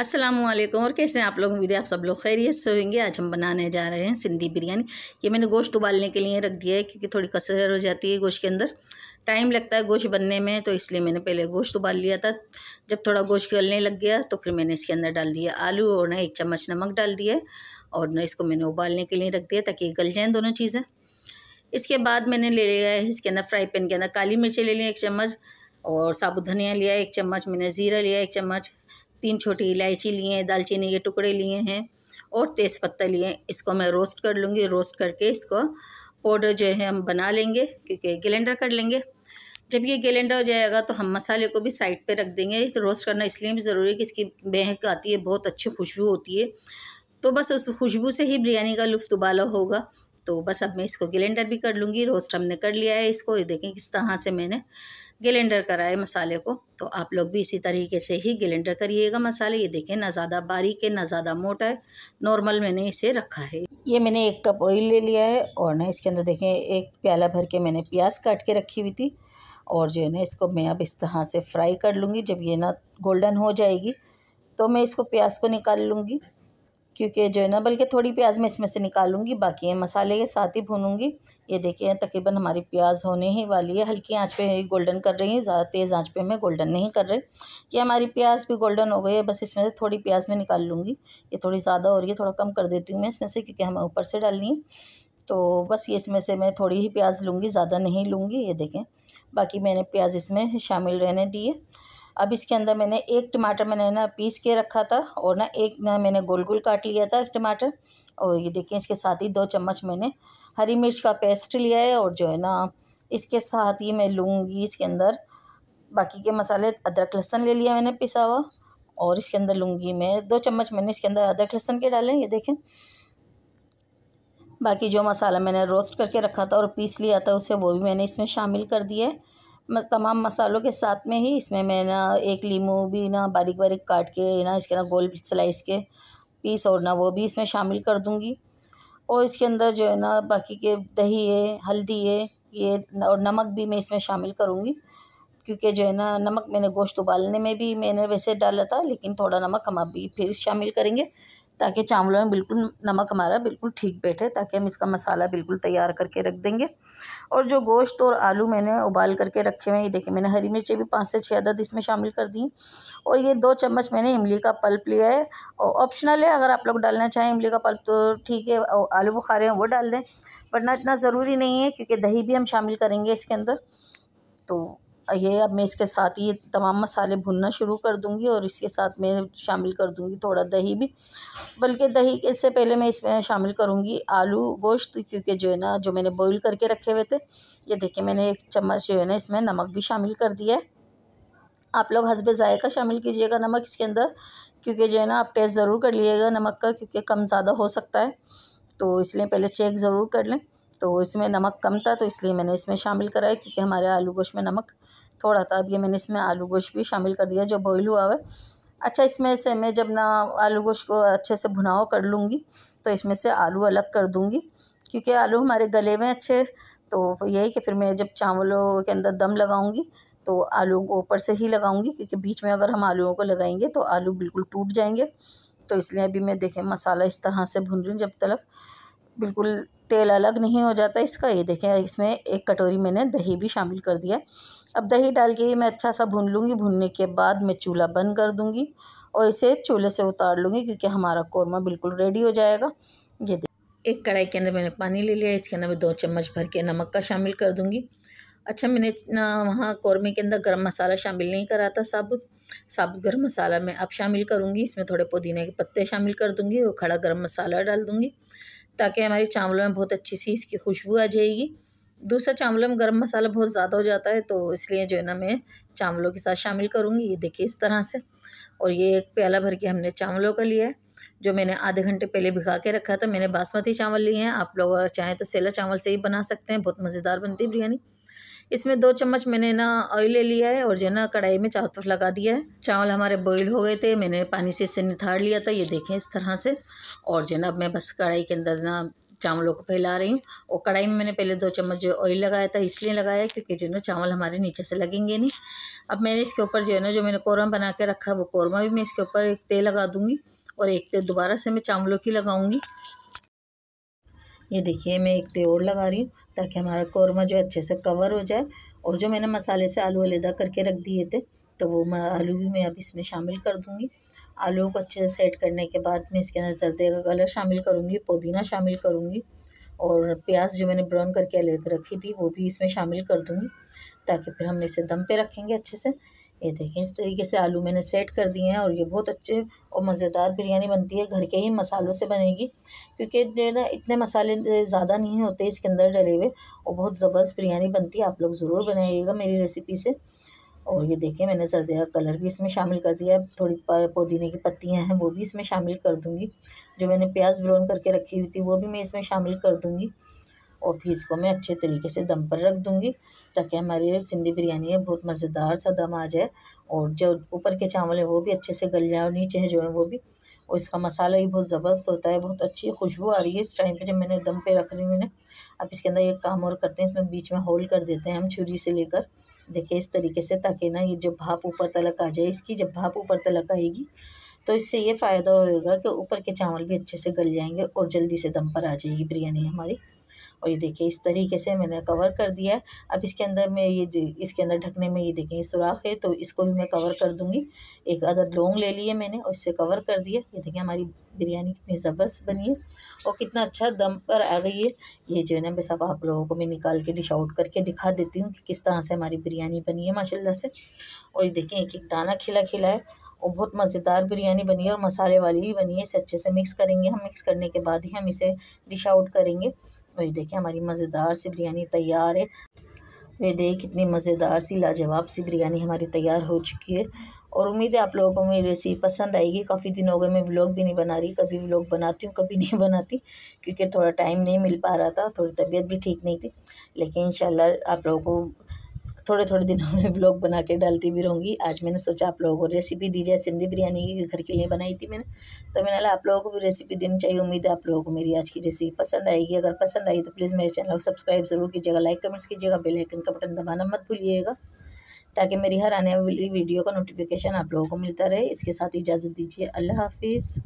अस्सलाम वालेकुम और कैसे हैं आप लोग उम्मीद है आप सब लोग खैरियत से होंगे आज हम बनाने जा रहे हैं सिंधी बिरयानी ये मैंने गोश्त उबालने के लिए रख दिया है क्योंकि थोड़ी कसर हो जाती है गोश्त के अंदर टाइम लगता है गोश्त बनने में तो इसलिए मैंने पहले गोश्त उबाल लिया था जब थोड़ा गोश्त गलने लग गया तो फिर मैंने इसके अंदर डाल दिया आलू और ना एक चम्मच नमक डाल दिया और ना इसको मैंने उबालने के लिए रख दिया ताकि गल जाएँ दोनों चीज़ें इसके बाद मैंने ले लिया है इसके अंदर फ्राई पैन के अंदर काली मिर्चें ले ली एक चम्मच और साबुत धनिया लिया एक चम्मच मैंने ज़ीरा लिया एक चम्मच तीन छोटी इलायची लिए हैं दालचीनी के टुकड़े लिए हैं और तेज़पत्ता लिए इसको मैं रोस्ट कर लूँगी रोस्ट करके इसको पाउडर जो है हम बना लेंगे क्योंकि गिलेंडर कर लेंगे जब ये गिलेंडर हो जाएगा तो हम मसाले को भी साइड पे रख देंगे तो रोस्ट करना इसलिए भी ज़रूरी है कि इसकी बहक आती है बहुत अच्छी खुशबू होती है तो बस उस खुशबू से ही बिरयानी का लुफ्त उबाला होगा तो बस अब मैं इसको गिलेंडर भी कर लूँगी रोस्ट हमने कर लिया है इसको देखें किस तरह से मैंने गिलेंडर कराए मसाले को तो आप लोग भी इसी तरीके से ही गिलेंडर करिएगा मसाले ये देखें ना ज़्यादा बारीक है ना ज़्यादा मोटा है नॉर्मल मैंने इसे रखा है ये मैंने एक कप ऑयल ले लिया है और ना इसके अंदर देखें एक प्याला भर के मैंने प्याज काट के रखी हुई थी और जो है ना इसको मैं अब इस तरह से फ्राई कर लूँगी जब ये ना गोल्डन हो जाएगी तो मैं इसको प्याज को निकाल लूँगी क्योंकि जो है ना बल्कि थोड़ी प्याज मैं इसमें से निकालूंगी बाकी मसाले के साथ ही भूनूंगी ये देखिए तकरीबन हमारी प्याज होने ही वाली है हल्की आंच पे गोल्डन कर रही हूँ ज़्यादा तेज़ आंच पे मैं गोल्डन नहीं कर रही ये हमारी प्याज भी गोल्डन हो गई है बस इसमें से थोड़ी प्याज में निकाल लूँगी ये थोड़ी ज़्यादा हो रही है थोड़ा कम कर देती हूँ मैं इसमें से क्योंकि हमें ऊपर से डालनी है तो बस ये इसमें से मैं थोड़ी ही प्याज लूँगी ज़्यादा नहीं लूँगी ये देखें बाकी मैंने प्याज इसमें शामिल रहने दिए अब इसके अंदर मैंने एक टमाटर मैंने ना पीस के रखा था और ना एक ना मैंने गोल गोल काट लिया था टमाटर और ये देखें इसके साथ ही दो चम्मच मैंने हरी मिर्च का पेस्ट लिया है और जो है ना इसके साथ ही मैं लूँगी इसके अंदर बाकी के मसाले अदरक लहसन ले लिया मैंने पिसा हुआ और इसके अंदर लूँगी मैं दो चम्मच मैंने इसके अंदर अदरक लहसन के डाले ये देखें बाकी जो मसाला मैंने रोस्ट करके रखा था और पीस लिया था उसे वो भी मैंने इसमें शामिल कर दिया है तमाम मसालों के साथ में ही इसमें मैं ना एक लीमू भी ना बारीक बारीक काट के ना इसके ना गोल स्लाइस के पीस और ना वो भी इसमें शामिल कर दूँगी और इसके अंदर जो है ना बाकी के दही है हल्दी है ये और नमक भी मैं इसमें शामिल करूँगी क्योंकि जो है ना नमक मैंने गोश्त उबालने में भी मैंने वैसे डाला था लेकिन थोड़ा नमक हम अभी फिर शामिल करेंगे ताकि चावलों में बिल्कुल नमक हमारा बिल्कुल ठीक बैठे ताकि हम इसका मसाला बिल्कुल तैयार करके रख देंगे और जो गोश्त और आलू मैंने उबाल करके रखे हुए हैं ये देखिए मैंने हरी मिर्चें भी पाँच से छः अदद इसमें शामिल कर दी और ये दो चम्मच मैंने इमली का पल्प लिया है और ऑप्शनल है अगर आप लोग डालना चाहें इमली का पल्प तो ठीक है आलू बुखारे हैं वो डाल दें वरना इतना ज़रूरी नहीं है क्योंकि दही भी हम शामिल करेंगे इसके अंदर तो ये अब मैं इसके साथ ये तमाम मसाले भुनना शुरू कर दूँगी और इसके साथ मैं शामिल कर दूँगी थोड़ा दही भी बल्कि दही के से पहले मैं इसमें शामिल करूँगी आलू गोश्त क्योंकि जो है ना जो मैंने बॉईल करके रखे हुए थे ये देखिए मैंने एक चम्मच जो है ना इसमें नमक भी शामिल कर दिया है आप लोग हंसबे ज़ायका शामिल कीजिएगा नमक इसके अंदर क्योंकि जो है ना आप टेस्ट ज़रूर कर लीजिएगा नमक का क्योंकि कम ज़्यादा हो सकता है तो इसलिए पहले चेक ज़रूर कर लें तो इसमें नमक कम था तो इसलिए मैंने इसमें शामिल कराया क्योंकि हमारे आलू गोश्त में नमक थोड़ा था अब ये मैंने इसमें आलू गोश्त भी शामिल कर दिया जो बॉयल हुआ है अच्छा इसमें से मैं जब ना आलू गोश्त को अच्छे से भुनाओ कर लूँगी तो इसमें से आलू अलग कर दूँगी क्योंकि आलू हमारे गले में अच्छे तो यही कि फिर मैं जब चावलों के अंदर दम लगाऊँगी तो आलू को ऊपर से ही लगाऊँगी क्योंकि बीच में अगर हम आलूओं को लगाएंगे तो आलू बिल्कुल टूट जाएंगे तो इसलिए अभी मैं देखें मसाला इस तरह से भून रही हूँ जब तक बिल्कुल तेल अलग नहीं हो जाता इसका ये देखें इसमें एक कटोरी मैंने दही भी शामिल कर दिया अब दही डाल के ही मैं अच्छा सा भून लूँगी भूनने के बाद मैं चूल्हा बंद कर दूँगी और इसे चूल्हे से उतार लूँगी क्योंकि हमारा कौरमा बिल्कुल रेडी हो जाएगा ये एक कढ़ाई के अंदर मैंने पानी ले लिया इसके अंदर मैं दो चम्मच भर के नमक का शामिल कर दूँगी अच्छा मैंने ना वहाँ कौरमे के अंदर गरम मसाला शामिल नहीं करा था साबुत साबुत गरम मसाला मैं अब शामिल करूँगी इसमें थोड़े पुदीने के पत्ते शामिल कर दूँगी और खड़ा गरम मसाला डाल दूँगी ताकि हमारे चावलों में बहुत अच्छी सी इसकी खुशबू आ जाएगी दूसरा चावलों में गर्म मसाला बहुत ज़्यादा हो जाता है तो इसलिए जो है ना मैं चावलों के साथ शामिल करूँगी ये देखिए इस तरह से और ये एक प्याला भर के हमने चावलों का लिया है जो मैंने आधे घंटे पहले भिगा के रखा था मैंने बासमती चावल लिए हैं आप लोग अगर चाहें तो सेला चावल से ही बना सकते हैं बहुत मज़ेदार बनती है बिरयानी इसमें दो चम्मच मैंने ना ऑयल ले लिया है और जो है ना कढ़ाई में चारों तरफ लगा दिया है चावल हमारे बॉयल हो गए थे मैंने पानी से इसे निथार लिया था ये देखें इस तरह से और जो है ना अब मैं बस कढ़ाई के अंदर ना चावलों को फैला रही हूँ और कढ़ाई में मैंने पहले दो चम्मच जो ऑयल लगाया था इसलिए लगाया क्योंकि जो ना चावल हमारे नीचे से लगेंगे नहीं अब मैंने इसके ऊपर जो है ना जो मैंने कौरमा बना के रखा है वो कौरमा भी मैं इसके ऊपर एक तेल लगा दूँगी और एक तेल दोबारा से मैं चावलों की लगाऊँगी ये देखिए मैं एक तेल और लगा रही हूँ ताकि हमारा कौरमा जो अच्छे से कवर हो जाए और जो मैंने मसाले से आलू अलहदा करके रख दिए थे तो वो आलू भी मैं अब इसमें शामिल कर दूँगी आलू को अच्छे से सेट करने के बाद मैं इसके अंदर जर्दे का कलर शामिल करूँगी पुदीना शामिल करूँगी और प्याज जो मैंने ब्राउन करके अलग रखी थी वो भी इसमें शामिल कर दूँगी ताकि फिर हम इसे दम पे रखेंगे अच्छे से ये देखें इस तरीके से आलू मैंने सेट कर दिए हैं और ये बहुत अच्छे और मज़ेदार बिरयानी बनती है घर के ही मसालों से बनेगी क्योंकि ना इतने मसाले ज़्यादा नहीं होते इसके अंदर डले हुए और बहुत ज़बरदस्त बिरयानी बनती है आप लोग ज़रूर बनाइएगा मेरी रेसिपी से और ये देखिए मैंने जरदे का कलर भी इसमें शामिल कर दिया है थोड़ी पुदीने की पत्तियां हैं वो भी इसमें शामिल कर दूँगी जो मैंने प्याज ब्राउन करके रखी हुई थी वो भी मैं इसमें शामिल कर दूँगी और फिर इसको मैं अच्छे तरीके से दम पर रख दूँगी ताकि हमारी सिंधी बिरयानी है बहुत मज़ेदार सा दम आ जाए और जो ऊपर के चावल हैं वो भी अच्छे से गल जाए और नीचे है जो है वो भी और इसका मसाला ही बहुत ज़बरदस्त होता है बहुत अच्छी खुशबू आ रही है इस टाइम पर जब मैंने दम पर रख रही हूँ मैंने अब इसके अंदर एक काम और करते हैं इसमें बीच में होल कर देते हैं हम छुरी से लेकर देखिए इस तरीके से ताकि ना ये जब भाप ऊपर तलक आ जाए इसकी जब भाप ऊपर तलक आएगी तो इससे ये फ़ायदा होगा कि ऊपर के चावल भी अच्छे से गल जाएंगे और जल्दी से दम पर आ जाएगी बिरयानी हमारी और ये देखिए इस तरीके से मैंने कवर कर दिया है अब इसके अंदर मैं ये इसके अंदर ढकने में ये देखिए सुराख है तो इसको भी मैं कवर कर दूँगी एक अदर लौंग ले लिया मैंने और इससे कवर कर दिया ये देखिए हमारी बिरयानी कितनी ज़बरदस्त बनी है और कितना अच्छा दम पर आ गई है ये जो है ना मैं सब आप लोगों को मैं निकाल के डिश आउट करके दिखा देती हूँ कि किस तरह से हमारी बिरयानी बनी है माशा से और ये देखें एक एक दाना खिला खिला है और बहुत मज़ेदार बिरयानी बनी है और मसाले वाली भी बनी है इसे अच्छे से मिक्स करेंगे हम मिक्स करने के बाद ही हम इसे डिश आउट करेंगे तो ये देखें हमारी मज़ेदार सी बिरयानी तैयार है ये देख कितनी मज़ेदार सी लाजवाब सी बिरयानी हमारी तैयार हो चुकी है और उम्मीद है आप लोगों को मेरी रेसिपी पसंद आएगी काफ़ी दिन हो गए मैं व्लॉग भी नहीं बना रही कभी व्लॉग बनाती हूँ कभी नहीं बनाती क्योंकि थोड़ा टाइम नहीं मिल पा रहा था थोड़ी तबीयत भी ठीक नहीं थी लेकिन इन आप लोगों को थोड़े थोड़े दिनों में ब्लॉग बना के डालती भी रहूँगी आज मैंने सोचा आप लोगों को रेसिपी दी जाए सिंधी बिरयानी की घर के लिए बनाई थी मैंने तो मैंने आप लोगों को भी रेसिपी देनी चाहिए उम्मीद है आप लोगों को मेरी आज की रेसिपी पसंद आएगी अगर पसंद आई तो प्लीज़ मेरे चैनल को सब्सक्राइब ज़रूर कीजिएगा लाइक कमेंट्स कीजिएगा बेलाइकन का बटन दबाना मत भूलिएगा ताकि मेरी हर आने वाली वीडियो का नोटिफिकेशन आप लोगों को मिलता रहे इसके साथ इजाज़त दीजिए अल्लाह हाफिज़